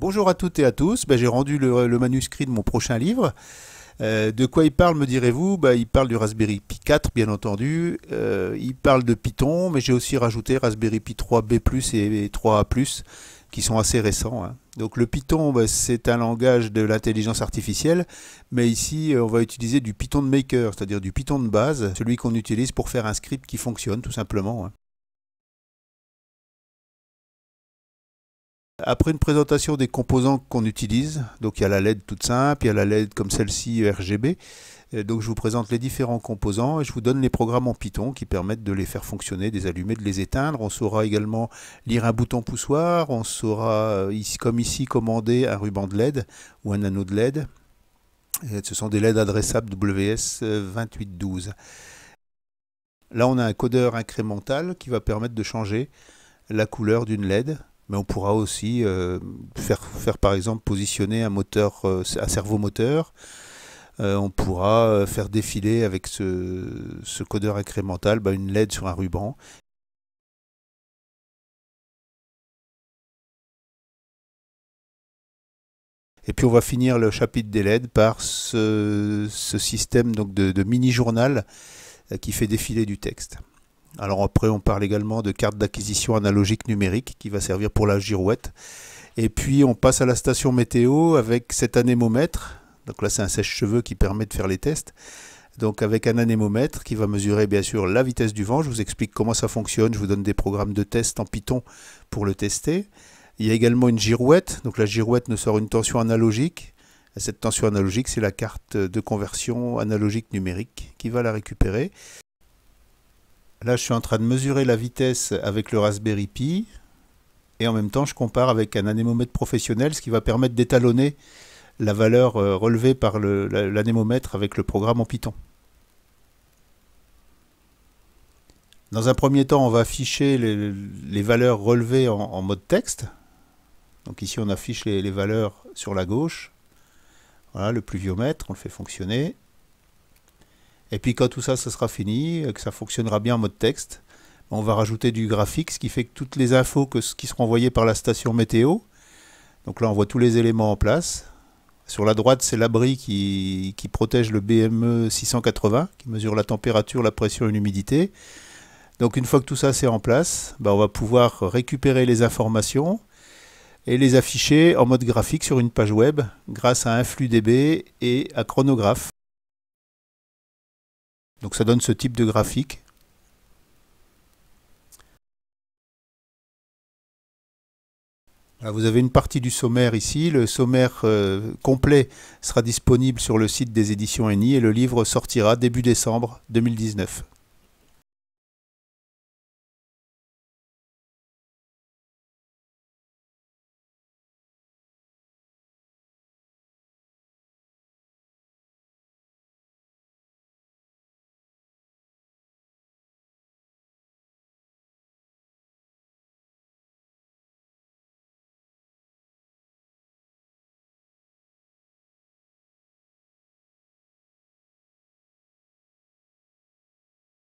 Bonjour à toutes et à tous, ben, j'ai rendu le, manuscrit de mon prochain livre. Euh, de quoi il parle, me direz-vous ben, Il parle du Raspberry Pi 4, bien entendu. Euh, il parle de Python, mais j'ai aussi rajouté Raspberry Pi 3B+, et 3A+, qui sont assez récents. Hein. Donc le Python, ben, c'est un langage de l'intelligence artificielle, mais ici, euh, on va utiliser du Python de Maker, c'est-à-dire du Python de base, celui qu'on utilise pour faire un script qui fonctionne, tout simplement. Hein. Après une présentation des composants qu'on utilise, donc il y a la LED toute simple, il y a la LED comme celle-ci RGB, euh, donc je vous présente les différents composants et je vous donne les programmes en Python qui permettent de les faire fonctionner, de les allumer, de les éteindre. On saura également lire un bouton poussoir, on saura euh, comme ici commander un ruban de LED ou un anneau de LED. Euh, ce sont des LED adressables WS2812. Là on a un codeur incrémental qui va permettre de changer la couleur d'une LED mais on pourra aussi euh, faire, par exemple positionner un moteur à euh, cerveau moteur. Euh, on pourra faire défiler avec ce, codeur incrémental bah, une LED sur un ruban. Et puis on va finir le chapitre des LED par ce, système de mini-journal qui fait défiler du texte. Alors après, on parle également de carte d'acquisition analogique numérique qui va servir pour la girouette. Et puis, on passe à la station météo avec cet anémomètre. Donc là, c'est un sèche-cheveux qui permet de faire les tests. Donc avec un anémomètre qui va mesurer bien sûr la vitesse du vent. Je vous explique comment ça fonctionne. Je vous donne des programmes de test en Python pour le tester. Il y a également une girouette. Donc la girouette nous sort une tension analogique. Cette tension analogique, c'est la carte de conversion analogique numérique qui va la récupérer. Là, je suis en train de mesurer la vitesse avec le Raspberry Pi. Et en même temps, je compare avec un anémomètre professionnel, ce qui va permettre d'étalonner la valeur euh, relevée par l'anémomètre avec le programme en Python. Dans un premier temps, on va afficher les, valeurs relevées en, mode texte. Donc ici, on affiche les, les valeurs sur la gauche. Voilà, le pluviomètre, on le fait fonctionner. Et puis quand tout ça, ça sera fini, euh, que ça fonctionnera bien en mode texte, on va rajouter du graphique, ce qui fait que toutes les infos que, qui seront envoyées par la station météo, donc là on voit tous les éléments en place. Sur la droite, c'est l'abri qui, protège le BME 680, qui mesure la température, la pression et l'humidité. Donc une fois que tout ça c'est en place, bah, on va pouvoir récupérer les informations et les afficher en mode graphique sur une page web grâce à un flux DB et à chronographe. Donc ça donne ce type de graphique. Ah, vous avez une partie du sommaire ici. Le sommaire euh, complet sera disponible sur le site des éditions ENI et le livre sortira début décembre 2019.